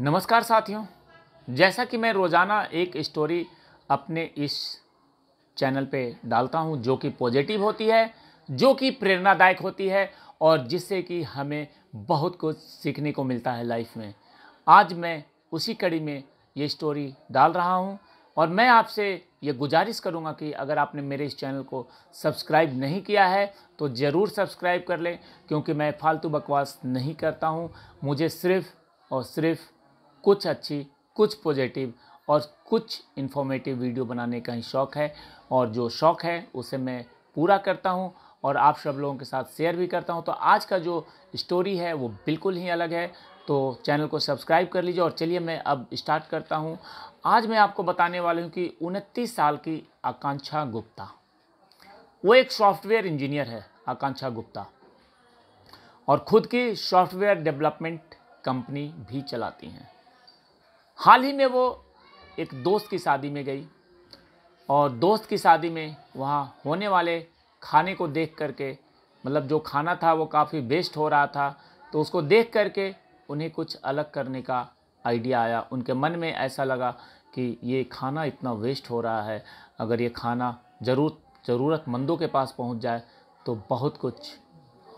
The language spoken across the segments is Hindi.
नमस्कार साथियों जैसा कि मैं रोज़ाना एक स्टोरी अपने इस चैनल पे डालता हूँ जो कि पॉजिटिव होती है जो कि प्रेरणादायक होती है और जिससे कि हमें बहुत कुछ सीखने को मिलता है लाइफ में आज मैं उसी कड़ी में ये स्टोरी डाल रहा हूँ और मैं आपसे ये गुजारिश करूँगा कि अगर आपने मेरे इस चैनल को सब्सक्राइब नहीं किया है तो ज़रूर सब्सक्राइब कर लें क्योंकि मैं फालतू बकवास नहीं करता हूँ मुझे सिर्फ़ और सिर्फ़ कुछ अच्छी कुछ पॉजिटिव और कुछ इन्फॉर्मेटिव वीडियो बनाने का ही शौक़ है और जो शौक़ है उसे मैं पूरा करता हूँ और आप सब लोगों के साथ शेयर भी करता हूँ तो आज का जो स्टोरी है वो बिल्कुल ही अलग है तो चैनल को सब्सक्राइब कर लीजिए और चलिए मैं अब स्टार्ट करता हूँ आज मैं आपको बताने वाली हूँ कि उनतीस साल की आकांक्षा गुप्ता वो एक सॉफ्टवेयर इंजीनियर है आकांक्षा गुप्ता और ख़ुद की सॉफ्टवेयर डेवलपमेंट कंपनी भी चलाती हैं हाल ही में वो एक दोस्त की शादी में गई और दोस्त की शादी में वहाँ होने वाले खाने को देख करके मतलब जो खाना था वो काफ़ी बेस्ट हो रहा था तो उसको देख करके उन्हें कुछ अलग करने का आइडिया आया उनके मन में ऐसा लगा कि ये खाना इतना वेस्ट हो रहा है अगर ये खाना ज़रूर ज़रूरतमंदों के पास पहुंच जाए तो बहुत कुछ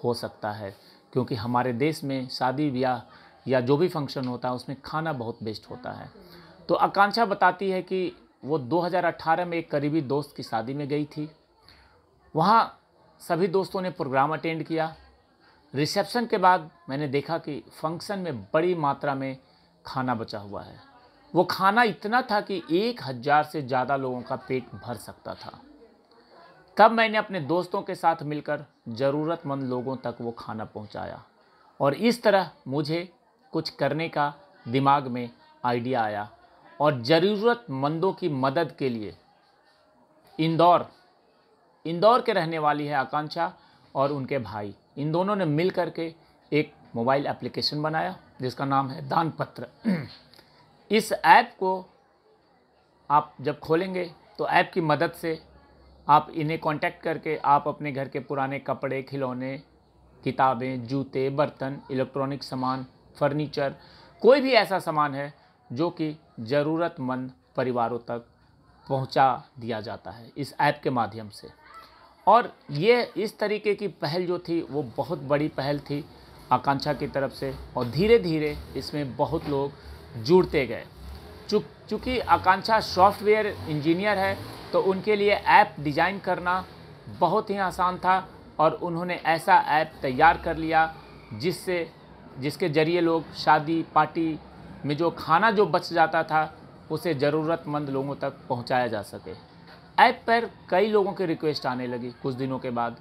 हो सकता है क्योंकि हमारे देश में शादी ब्याह या जो भी फंक्शन होता है उसमें खाना बहुत बेस्ट होता है तो आकांक्षा बताती है कि वो 2018 में एक करीबी दोस्त की शादी में गई थी वहाँ सभी दोस्तों ने प्रोग्राम अटेंड किया रिसेप्शन के बाद मैंने देखा कि फंक्शन में बड़ी मात्रा में खाना बचा हुआ है वो खाना इतना था कि एक हज़ार से ज़्यादा लोगों का पेट भर सकता था तब मैंने अपने दोस्तों के साथ मिलकर ज़रूरतमंद लोगों तक वो खाना पहुंचाया और इस तरह मुझे कुछ करने का दिमाग में आइडिया आया और ज़रूरतमंदों की मदद के लिए इंदौर इंदौर के रहने वाली है आकांक्षा और उनके भाई इन दोनों ने मिल कर के एक मोबाइल एप्लीकेशन बनाया जिसका नाम है दान पत्र इस ऐप को आप जब खोलेंगे तो ऐप की मदद से आप इन्हें कांटेक्ट करके आप अपने घर के पुराने कपड़े खिलौने किताबें जूते बर्तन इलेक्ट्रॉनिक सामान फर्नीचर कोई भी ऐसा सामान है जो कि ज़रूरतमंद परिवारों तक पहुंचा दिया जाता है इस ऐप के माध्यम से और ये इस तरीके की पहल जो थी वो बहुत बड़ी पहल थी आकांक्षा की तरफ से और धीरे धीरे इसमें बहुत लोग जुड़ते गए चूँ चूँकि आकांक्षा सॉफ्टवेयर इंजीनियर है तो उनके लिए ऐप डिज़ाइन करना बहुत ही आसान था और उन्होंने ऐसा ऐप तैयार कर लिया जिससे जिसके ज़रिए लोग शादी पार्टी में जो खाना जो बच जाता था उसे ज़रूरतमंद लोगों तक पहुंचाया जा सके ऐप पर कई लोगों की रिक्वेस्ट आने लगी कुछ दिनों के बाद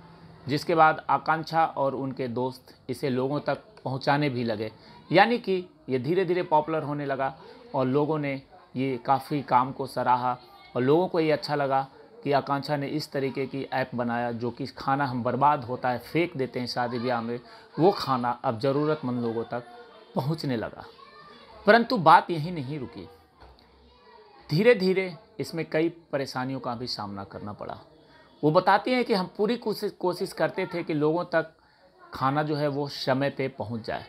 जिसके बाद आकांक्षा और उनके दोस्त इसे लोगों तक पहुंचाने भी लगे यानी कि ये धीरे धीरे पॉपुलर होने लगा और लोगों ने ये काफ़ी काम को सराहा और लोगों को ये अच्छा लगा कि आकांक्षा ने इस तरीके की ऐप बनाया जो कि खाना हम बर्बाद होता है फेंक देते हैं शादी ब्याह में वो खाना अब ज़रूरतमंद लोगों तक पहुंचने लगा परंतु बात यहीं नहीं रुकी धीरे धीरे इसमें कई परेशानियों का भी सामना करना पड़ा वो बताती हैं कि हम पूरी कोशिश कोशिश करते थे कि लोगों तक खाना जो है वो समय पे पहुंच जाए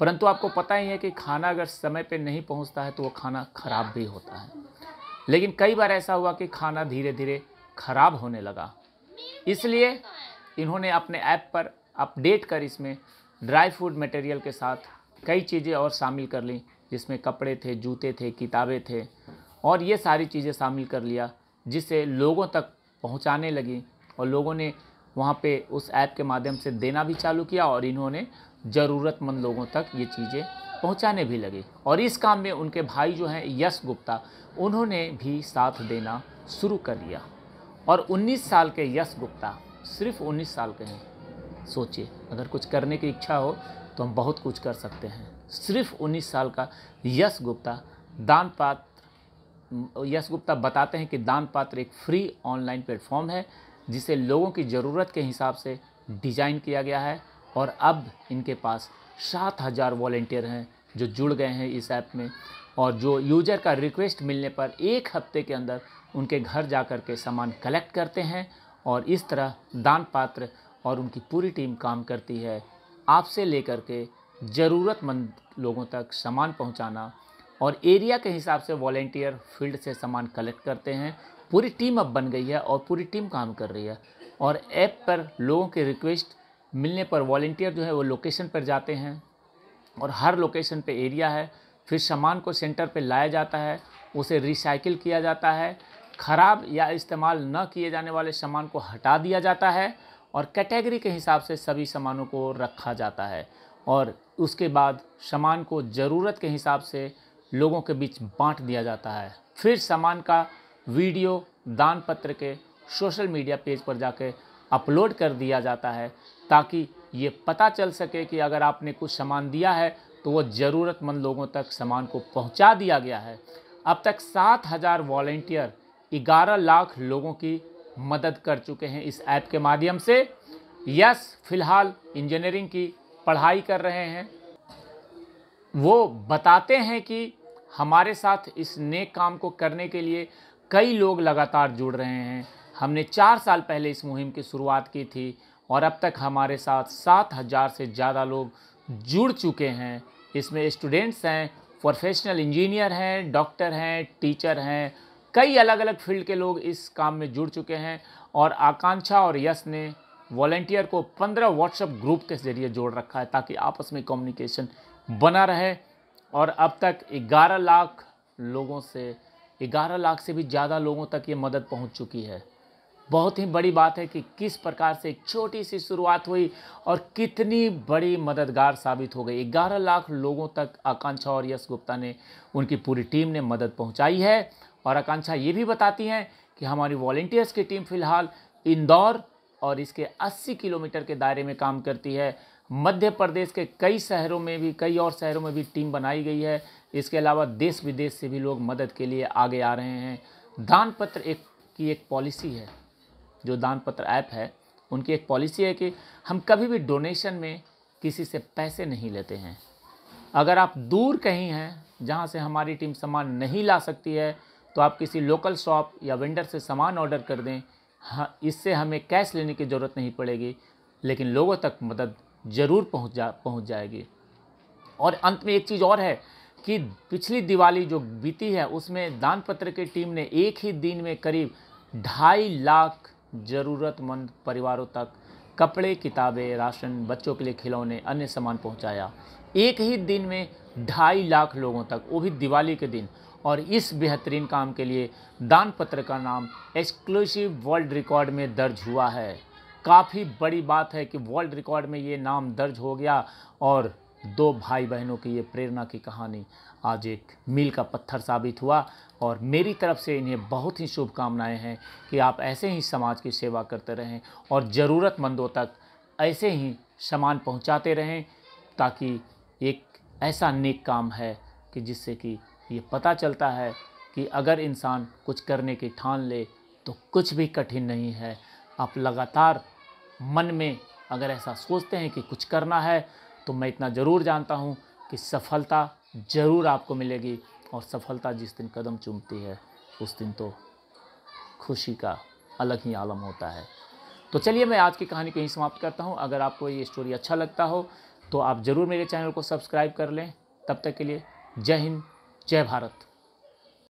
परंतु आपको पता ही है कि खाना अगर समय पे नहीं पहुंचता है तो वो खाना ख़राब भी होता है लेकिन कई बार ऐसा हुआ कि खाना धीरे धीरे खराब होने लगा इसलिए इन्होंने अपने ऐप पर अपडेट कर इसमें ड्राई फ्रूट मटेरियल के साथ कई चीज़ें और शामिल कर ली जिसमें कपड़े थे जूते थे किताबें थे और ये सारी चीज़ें शामिल कर लिया जिसे लोगों तक पहुंचाने लगी और लोगों ने वहाँ पे उस ऐप के माध्यम से देना भी चालू किया और इन्होंने ज़रूरतमंद लोगों तक ये चीज़ें पहुंचाने भी लगी और इस काम में उनके भाई जो हैं यश गुप्ता उन्होंने भी साथ देना शुरू कर दिया और 19 साल के यश गुप्ता सिर्फ 19 साल के हैं सोचिए अगर कुछ करने की इच्छा हो तो हम बहुत कुछ कर सकते हैं सिर्फ 19 साल का यश गुप्ता दान पात्र यश गुप्ता बताते हैं कि दान पात्र एक फ्री ऑनलाइन प्लेटफॉर्म है जिसे लोगों की ज़रूरत के हिसाब से डिज़ाइन किया गया है और अब इनके पास सात हज़ार वॉल्टियर हैं जो जुड़ गए हैं इस ऐप में और जो यूज़र का रिक्वेस्ट मिलने पर एक हफ्ते के अंदर उनके घर जा कर के सामान कलेक्ट करते हैं और इस तरह दान पात्र और उनकी पूरी टीम काम करती है आपसे लेकर के ज़रूरतमंद लोगों तक सामान पहुंचाना और एरिया के हिसाब से वॉलेंटियर फील्ड से सामान कलेक्ट करते हैं पूरी टीम अब बन गई है और पूरी टीम काम कर रही है और ऐप पर लोगों के रिक्वेस्ट मिलने पर वॉलेंटियर जो है वो लोकेशन पर जाते हैं और हर लोकेशन पे एरिया है फिर सामान को सेंटर पे लाया जाता है उसे रिसाइकिल किया जाता है खराब या इस्तेमाल न किए जाने वाले सामान को हटा दिया जाता है और कैटेगरी के हिसाब से सभी सामानों को रखा जाता है और उसके बाद सामान को ज़रूरत के हिसाब से लोगों के बीच बांट दिया जाता है फिर सामान का वीडियो दान पत्र के सोशल मीडिया पेज पर जाके अपलोड कर दिया जाता है ताकि ये पता चल सके कि अगर आपने कुछ सामान दिया है तो वो ज़रूरतमंद लोगों तक सामान को पहुंचा दिया गया है अब तक सात हज़ार वॉल्टियर ग्यारह लाख लोगों की मदद कर चुके हैं इस ऐप के माध्यम से यस फिलहाल इंजीनियरिंग की पढ़ाई कर रहे हैं वो बताते हैं कि हमारे साथ इस नेक काम को करने के लिए कई लोग लगातार जुड़ रहे हैं हमने चार साल पहले इस मुहिम की शुरुआत की थी और अब तक हमारे साथ सात हज़ार से ज़्यादा लोग जुड़ चुके हैं इसमें स्टूडेंट्स हैं प्रोफेशनल इंजीनियर हैं डॉक्टर हैं टीचर हैं कई अलग अलग फील्ड के लोग इस काम में जुड़ चुके हैं और आकांक्षा और यश ने वॉलेंटियर को पंद्रह व्हाट्सएप ग्रुप के ज़रिए जोड़ रखा है ताकि आपस में कम्युनिकेशन बना रहे और अब तक 11 लाख लोगों से 11 लाख से भी ज़्यादा लोगों तक ये मदद पहुंच चुकी है बहुत ही बड़ी बात है कि किस प्रकार से एक छोटी सी शुरुआत हुई और कितनी बड़ी मददगार साबित हो गई 11 लाख लोगों तक आकांक्षा और यश गुप्ता ने उनकी पूरी टीम ने मदद पहुंचाई है और आकांक्षा ये भी बताती हैं कि हमारी वॉल्टियर्स की टीम फिलहाल इंदौर और इसके 80 किलोमीटर के दायरे में काम करती है मध्य प्रदेश के कई शहरों में भी कई और शहरों में भी टीम बनाई गई है इसके अलावा देश विदेश से भी लोग मदद के लिए आगे आ रहे हैं दान पत्र एक की एक पॉलिसी है जो दान पत्र ऐप है उनकी एक पॉलिसी है कि हम कभी भी डोनेशन में किसी से पैसे नहीं लेते हैं अगर आप दूर कहीं हैं जहाँ से हमारी टीम सामान नहीं ला सकती है तो आप किसी लोकल शॉप या वेंडर से सामान ऑर्डर कर दें हाँ इससे हमें कैश लेने की ज़रूरत नहीं पड़ेगी लेकिन लोगों तक मदद ज़रूर पहुँच जा पहुँच जाएगी और अंत में एक चीज़ और है कि पिछली दिवाली जो बीती है उसमें दान पत्र की टीम ने एक ही दिन में करीब ढाई लाख ज़रूरतमंद परिवारों तक कपड़े किताबें राशन बच्चों के लिए खिलौने अन्य सामान पहुंचाया एक ही दिन में ढाई लाख लोगों तक वो भी दिवाली के दिन और इस बेहतरीन काम के लिए दान पत्र का नाम एक्सक्लूसिव वर्ल्ड रिकॉर्ड में दर्ज हुआ है काफ़ी बड़ी बात है कि वर्ल्ड रिकॉर्ड में ये नाम दर्ज हो गया और दो भाई बहनों की ये प्रेरणा की कहानी आज एक मील का पत्थर साबित हुआ और मेरी तरफ से इन्हें बहुत ही शुभकामनाएं हैं कि आप ऐसे ही समाज की सेवा करते रहें और ज़रूरतमंदों तक ऐसे ही सामान पहुंचाते रहें ताकि एक ऐसा नेक काम है कि जिससे कि ये पता चलता है कि अगर इंसान कुछ करने की ठान ले तो कुछ भी कठिन नहीं है आप लगातार मन में अगर ऐसा सोचते हैं कि कुछ करना है तो मैं इतना ज़रूर जानता हूँ कि सफलता ज़रूर आपको मिलेगी और सफलता जिस दिन कदम चूमती है उस दिन तो खुशी का अलग ही आलम होता है तो चलिए मैं आज की कहानी को यहीं समाप्त करता हूँ अगर आपको ये स्टोरी अच्छा लगता हो तो आप ज़रूर मेरे चैनल को सब्सक्राइब कर लें तब तक के लिए जय हिंद जय भारत